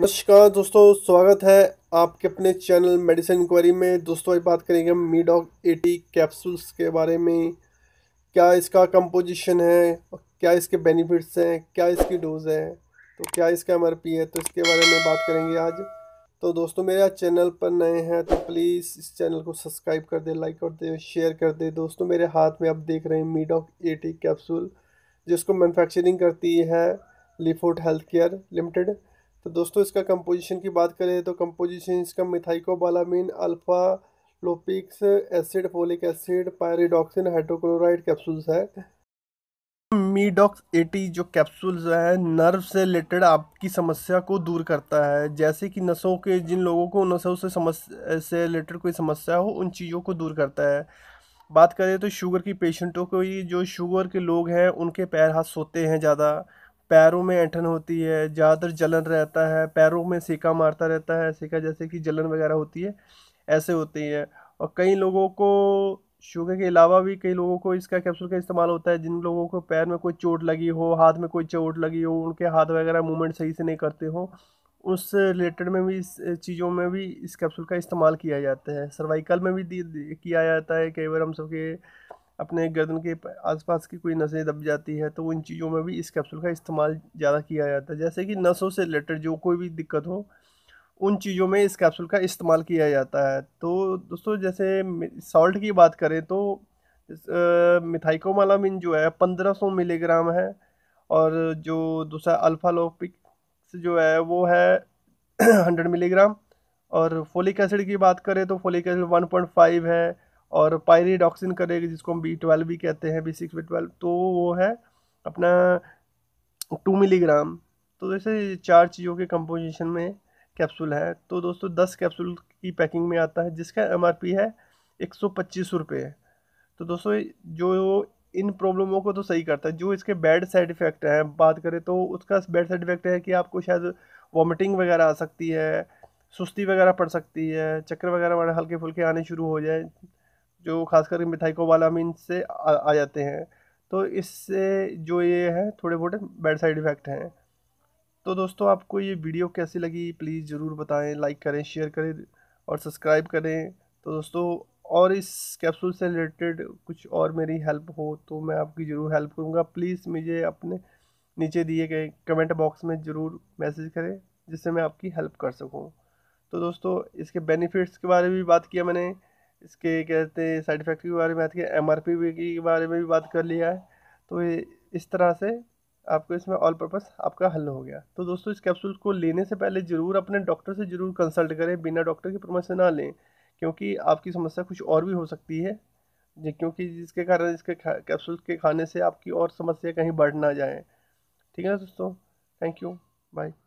नमस्कार दोस्तों स्वागत है आपके अपने चैनल मेडिसिन इंक्वायरी में दोस्तों आज बात करेंगे मीडॉग एटी कैप्सूल्स के बारे में क्या इसका कंपोजिशन है क्या इसके बेनिफिट्स हैं क्या इसकी डोज है तो क्या इसका एम है तो इसके बारे में बात करेंगे आज तो दोस्तों मेरे चैनल पर नए हैं तो प्लीज़ इस चैनल को सब्सक्राइब कर दे लाइक कर दे शेयर कर दे दोस्तों मेरे हाथ में आप देख रहे हैं मीडॉक एटी कैप्सूल जिसको मैनुफैक्चरिंग करती है लिफोट हेल्थ केयर लिमिटेड तो दोस्तों इसका कंपोजिशन की बात करें तो कंपोजिशन इसका methylcobalamin alpha lipoic acid folic acid pyridoxine hydrochloride capsules है मीडॉक्स एटी जो कैप्सूल्स है नर्व से रिलेटेड आपकी समस्या को दूर करता है जैसे कि नसों के जिन लोगों को नसों से समस्या से रिलेटेड कोई समस्या हो उन चीज़ों को दूर करता है बात करें तो शुगर की पेशेंटों को ये जो शुगर के लोग हैं उनके पैर हाथ सोते हैं ज़्यादा पैरों में ऐठन होती है ज़्यादातर जलन रहता है पैरों में सीका मारता रहता है सीका जैसे कि जलन वगैरह होती है ऐसे होती है और कई लोगों को शुगर के अलावा भी कई लोगों को इसका कैप्सूल का इस्तेमाल होता है जिन लोगों को पैर में कोई चोट लगी हो हाथ में कोई चोट लगी हो उनके हाथ वगैरह मूवमेंट सही से नहीं करते हो उस रिलेटेड में भी इस चीज़ों में भी इस कैप्सूल का इस्तेमाल किया जाता है सर्वाइकल में भी किया जाता है कई बार हम सबके अपने गर्दन के आसपास की कोई नसें दब जाती है तो उन चीज़ों में भी इस कैप्सूल का इस्तेमाल ज़्यादा किया जाता है जैसे कि नसों से रिलेटेड जो कोई भी दिक्कत हो उन चीज़ों में इस कैप्सूल का इस्तेमाल किया जाता है तो दोस्तों जैसे सॉल्ट की बात करें तो मिथाइकोमालामिन जो है पंद्रह सौ मिलीग्राम है और जो दूसरा अल्फालोपिक जो है वो है हंड्रेड मिलीग्राम और फोलिक एसिड की बात करें तो folic acid one point five है और पायरीडॉक्सिन करेगी जिसको हम बी ट्वेल्व भी कहते हैं बी सिक्स बी ट्वेल्व तो वो है अपना टू मिलीग्राम तो जैसे चार चीज़ों के कंपोजिशन में कैप्सूल है तो दोस्तों दस कैप्सूल की पैकिंग में आता है जिसका एम है एक सौ पच्चीस रुपये तो दोस्तों जो इन प्रॉब्लमों को तो सही करता है जो इसके बैड साइड इफ़ेक्ट हैं बात करें तो उसका बैड साइड इफ़ेक्ट है कि आपको शायद वॉमिटिंग वगैरह आ सकती है सुस्ती वगैरह पड़ सकती है चक्कर वगैरह वगैरह हल्के फुल्के आने शुरू हो जाए जो खास करके मीन से आ, आ जाते हैं तो इससे जो ये है थोड़े बहुत बैड साइड इफ़ेक्ट हैं तो दोस्तों आपको ये वीडियो कैसी लगी प्लीज़ ज़रूर बताएं लाइक करें शेयर करें और सब्सक्राइब करें तो दोस्तों और इस कैप्सूल से रिलेटेड कुछ और मेरी हेल्प हो तो मैं आपकी ज़रूर हेल्प करूँगा प्लीज़ मुझे अपने नीचे दिए गए कमेंट बॉक्स में ज़रूर मैसेज करें जिससे मैं आपकी हेल्प कर सकूँ तो दोस्तों इसके बेनिफिट्स के बारे में भी बात किया मैंने इसके कहते हैं साइड इफेक्ट के बारे में बात किया एम आर पी के बारे में भी बात कर लिया है तो इस तरह से आपको इसमें ऑल पर्पस आपका हल हो गया तो दोस्तों इस कैप्सूल को लेने से पहले ज़रूर अपने डॉक्टर से ज़रूर कंसल्ट करें बिना डॉक्टर की परमिशन ना लें क्योंकि आपकी समस्या कुछ और भी हो सकती है क्योंकि जिसके कारण इसके कैप्सूल के खाने से आपकी और समस्या कहीं बढ़ ना जाए ठीक है दोस्तों थैंक यू बाय